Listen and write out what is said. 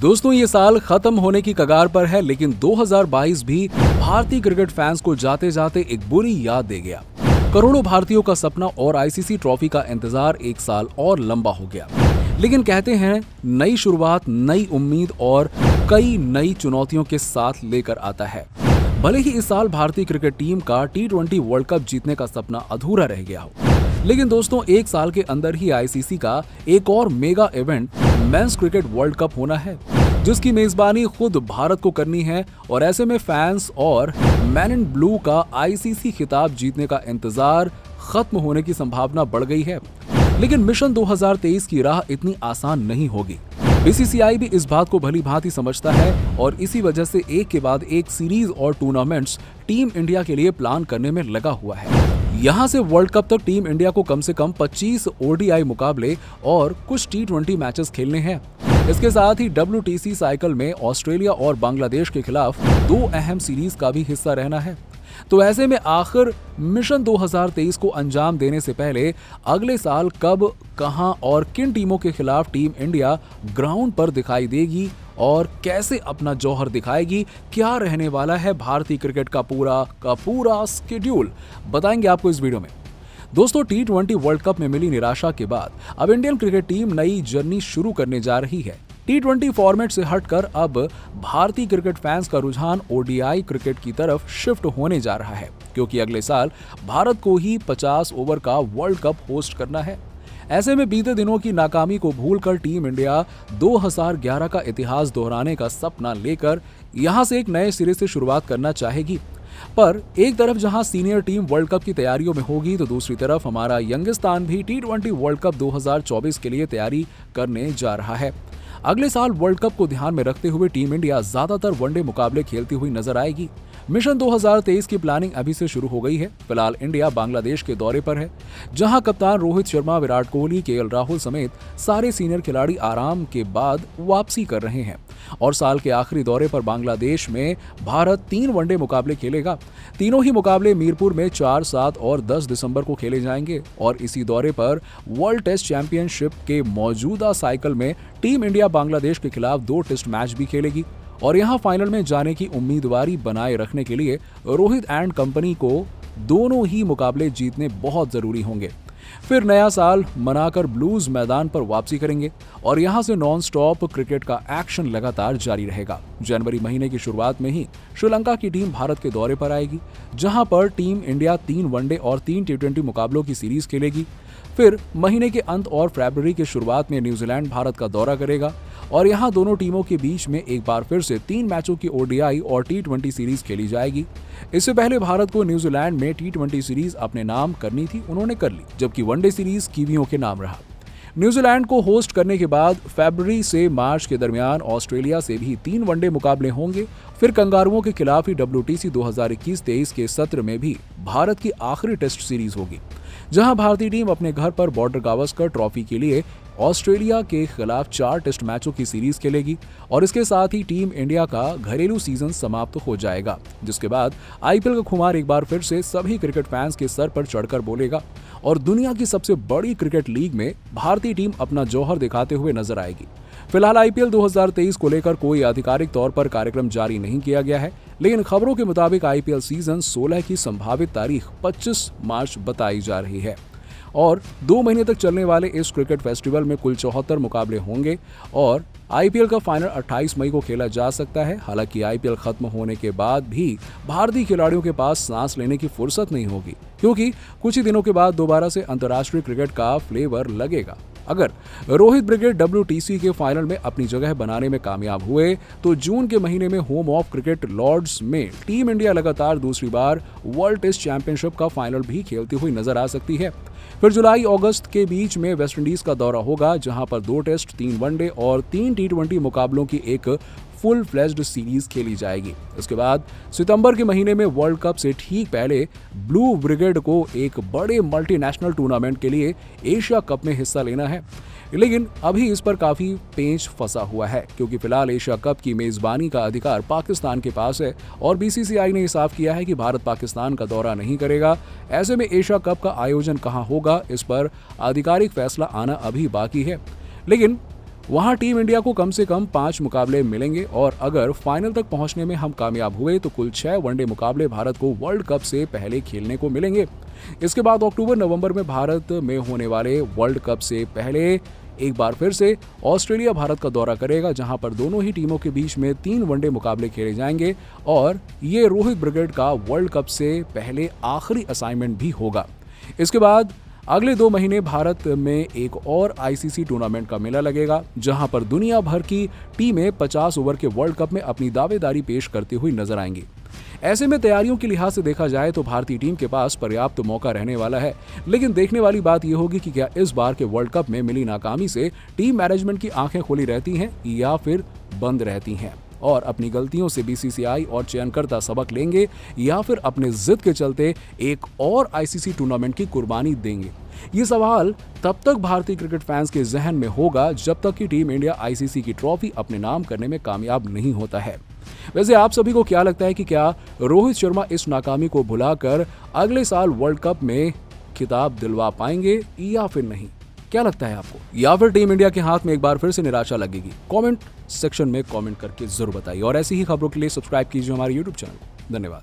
दोस्तों ये साल खत्म होने की कगार पर है लेकिन 2022 भी भारतीय क्रिकेट फैंस को जाते जाते एक बुरी याद दे गया करोड़ों भारतीयों का सपना और आईसीसी ट्रॉफी का इंतजार एक साल और लंबा हो गया लेकिन कहते हैं नई शुरुआत नई उम्मीद और कई नई चुनौतियों के साथ लेकर आता है भले ही इस साल भारतीय क्रिकेट टीम का टी वर्ल्ड कप जीतने का सपना अधूरा रह गया हो लेकिन दोस्तों एक साल के अंदर ही आईसीसी का एक और mega event men's cricket world cup होना है जिसकी मेजबानी खुद भारत को करनी है और ऐसे में फैंस और मैन इन ब्लू का आईसीसी खिताब जीतने का इंतजार खत्म होने की संभावना बढ़ गई है लेकिन मिशन 2023 की राह इतनी आसान नहीं होगी बीसीसीआई भी इस बात को भली भांति समझता है और इसी वजह से एक के बाद एक सीरीज और टूर्नामेंट्स टीम इंडिया के लिए प्लान करने में लगा हुआ है यहाँ से वर्ल्ड कप तक टीम इंडिया को कम से कम 25 ओडीआई मुकाबले और कुछ टी ट्वेंटी मैचेस खेलने हैं इसके साथ ही डब्ल्यू साइकिल में ऑस्ट्रेलिया और बांग्लादेश के खिलाफ दो अहम सीरीज का भी हिस्सा रहना है तो ऐसे में आखिर मिशन 2023 को अंजाम देने से पहले अगले साल कब कहां और किन टीमों के खिलाफ टीम इंडिया ग्राउंड पर दिखाई देगी और कैसे अपना जौहर दिखाएगी क्या रहने वाला है भारतीय क्रिकेट का पूरा का पूरा स्केड्यूल बताएंगे आपको इस वीडियो में दोस्तों टी वर्ल्ड कप में मिली निराशा के बाद अब इंडियन क्रिकेट टीम नई जर्नी शुरू करने जा रही है टी फॉर्मेट से हटकर अब भारतीय क्रिकेट फैंस का रुझान ओडीआई क्रिकेट की तरफ शिफ्ट होने जा रहा है क्योंकि अगले साल भारत को ही 50 ओवर का वर्ल्ड कप होस्ट करना है ऐसे में बीते दिनों की नाकामी को भूलकर टीम इंडिया 2011 का इतिहास दोहराने का सपना लेकर यहां से एक नए सिरे से शुरुआत करना चाहेगी पर एक तरफ जहां सीनियर टीम वर्ल्ड कप की तैयारियों में होगी तो दूसरी तरफ हमारा यंगिस्तान भी टी ट्वेंटी वर्ल्ड कप 2024 के लिए तैयारी करने जा रहा है अगले साल वर्ल्ड कप को ध्यान में रखते हुए टीम इंडिया ज्यादातर वनडे मुकाबले खेलती हुई नजर आएगी मिशन 2023 की प्लानिंग अभी से शुरू हो गई है फिलहाल इंडिया बांग्लादेश के दौरे पर है जहां कप्तान रोहित शर्मा विराट कोहली के राहुल समेत सारे सीनियर खिलाड़ी आराम के बाद वापसी कर रहे हैं और साल के आखिरी दौरे पर बांग्लादेश में भारत तीन वनडे मुकाबले खेलेगा तीनों ही मुकाबले मीरपुर में चार सात और दस दिसंबर को खेले जाएंगे और इसी दौरे पर वर्ल्ड टेस्ट चैंपियनशिप के मौजूदा साइकिल में टीम इंडिया बांग्लादेश के खिलाफ दो टेस्ट मैच भी खेलेगी और यहां फाइनल में जाने की उम्मीदवारी बनाए रखने के लिए रोहित एंड कंपनी को दोनों ही मुकाबले जीतने बहुत जरूरी होंगे फिर नया साल मनाकर ब्लूज मैदान पर वापसी करेंगे और यहां से नॉन स्टॉप क्रिकेट का एक्शन लगातार जारी रहेगा जनवरी महीने की शुरुआत में ही श्रीलंका की टीम भारत के दौरे पर आएगी जहां पर टीम इंडिया तीन वनडे और तीन टी मुकाबलों की सीरीज खेलेगी फिर महीने के अंत और फरवरी की शुरुआत में न्यूजीलैंड भारत का दौरा करेगा और यहां दोनों टीमों के बीच में एक बार फिर से तीन मैचों की ओडीआई और टी सीरीज खेली जाएगी इससे पहले भारत को न्यूजीलैंड में टी सीरीज अपने नाम करनी थी उन्होंने कर ली जबकि वनडे सीरीज कीवियों के नाम रहा न्यूजीलैंड को होस्ट करने के बाद फेबररी से मार्च के दरमियान ऑस्ट्रेलिया से भी तीन वनडे मुकाबले होंगे फिर कंगारुओं के खिलाफ ही डब्ल्यू टी 2021-23 के सत्र में भी भारत की आखिरी टेस्ट सीरीज होगी जहां भारतीय टीम अपने घर पर बॉर्डर गावस्कर ट्रॉफी के लिए ऑस्ट्रेलिया के खिलाफ चार टेस्ट मैचों की सीरीज खेलेगी और इसके साथ ही टीम इंडिया का घरेलू सीजन समाप्त हो जाएगा जिसके बाद आईपीएल का खुमार एक बार फिर से सभी क्रिकेट फैंस के सर पर चढ़कर बोलेगा और दुनिया की सबसे बड़ी क्रिकेट लीग में भारतीय टीम अपना जौहर दिखाते हुए नजर आएगी फिलहाल आईपीएल 2023 को लेकर कोई आधिकारिक तौर पर कार्यक्रम जारी नहीं किया गया है लेकिन खबरों के मुताबिक आईपीएल सीजन 16 की संभावित तारीख 25 मार्च बताई जा रही है और दो महीने तक चलने वाले इस क्रिकेट फेस्टिवल में कुल चौहत्तर मुकाबले होंगे और आईपीएल का फाइनल 28 मई को खेला जा सकता है हालांकि आईपीएल खत्म होने के बाद भी भारतीय खिलाड़ियों के पास सांस लेने की फुर्सत नहीं होगी क्योंकि कुछ ही दिनों के बाद दोबारा से अंतर्राष्ट्रीय क्रिकेट का फ्लेवर लगेगा अगर रोहित ब्रिगेड डब्ल्यू के फाइनल में अपनी जगह बनाने में कामयाब हुए तो जून के महीने में होम ऑफ क्रिकेट लॉर्ड्स में टीम इंडिया लगातार दूसरी बार वर्ल्ड टेस्ट चैंपियनशिप का फाइनल भी खेलती हुई नजर आ सकती है फिर जुलाई अगस्त के बीच में वेस्टइंडीज का दौरा होगा जहां पर दो टेस्ट तीन वनडे और तीन टी मुकाबलों की एक फुल फ्लैश्ड सीरीज खेली जाएगी उसके बाद सितंबर के महीने में वर्ल्ड कप से ठीक पहले ब्लू ब्रिगेड को एक बड़े मल्टीनेशनल टूर्नामेंट के लिए एशिया कप में हिस्सा लेना है लेकिन अभी इस पर काफी पेंच फंसा हुआ है क्योंकि फिलहाल एशिया कप की मेजबानी का अधिकार पाकिस्तान के पास है और बीसीसीआई ने साफ किया है कि भारत पाकिस्तान का दौरा नहीं करेगा ऐसे में एशिया कप का आयोजन कहां होगा इस पर आधिकारिक फैसला आना अभी बाकी है लेकिन वहां टीम इंडिया को कम से कम पांच मुकाबले मिलेंगे और अगर फाइनल तक पहुंचने में हम कामयाब हुए तो कुल छह वनडे मुकाबले भारत को वर्ल्ड कप से पहले खेलने को मिलेंगे इसके बाद अक्टूबर नवंबर में भारत में होने वाले वर्ल्ड कप से पहले एक बार फिर से ऑस्ट्रेलिया भारत का दौरा करेगा जहां पर दोनों ही टीमों के बीच में तीन वनडे मुकाबले खेले जाएंगे और ये रोहित ब्रिगेड का वर्ल्ड कप से पहले आखिरी असाइनमेंट भी होगा इसके बाद अगले दो महीने भारत में एक और आईसीसी टूर्नामेंट का मेला लगेगा जहां पर दुनिया भर की टीमें 50 ओवर के वर्ल्ड कप में अपनी दावेदारी पेश करती हुई नजर आएंगी ऐसे में तैयारियों के लिहाज से देखा जाए तो भारतीय टीम के पास पर्याप्त तो मौका रहने वाला है लेकिन देखने वाली बात यह होगी कि क्या इस बार के वर्ल्ड कप में मिली नाकामी से टीम मैनेजमेंट की आंखें खुली रहती हैं या फिर बंद रहती हैं और अपनी गलतियों से बीसीसीआई और चयनकर्ता सबक लेंगे या फिर अपने जिद के चलते एक और आईसीसी टूर्नामेंट की कुर्बानी देंगे ये सवाल तब तक भारतीय क्रिकेट फैंस के जहन में होगा जब तक कि टीम इंडिया आईसीसी की ट्रॉफी अपने नाम करने में कामयाब नहीं होता है वैसे आप सभी को क्या लगता है कि क्या रोहित शर्मा इस नाकामी को भुलाकर अगले साल वर्ल्ड कप में खिताब दिलवा पाएंगे या फिर नहीं क्या लगता है आपको या फिर टीम इंडिया के हाथ में एक बार फिर से निराशा लगेगी कॉमेंट सेक्शन में कॉमेंट करके जरूर बताइए और ऐसी ही खबरों के लिए सब्सक्राइब कीजिए हमारे यूट्यूब चैनल धन्यवाद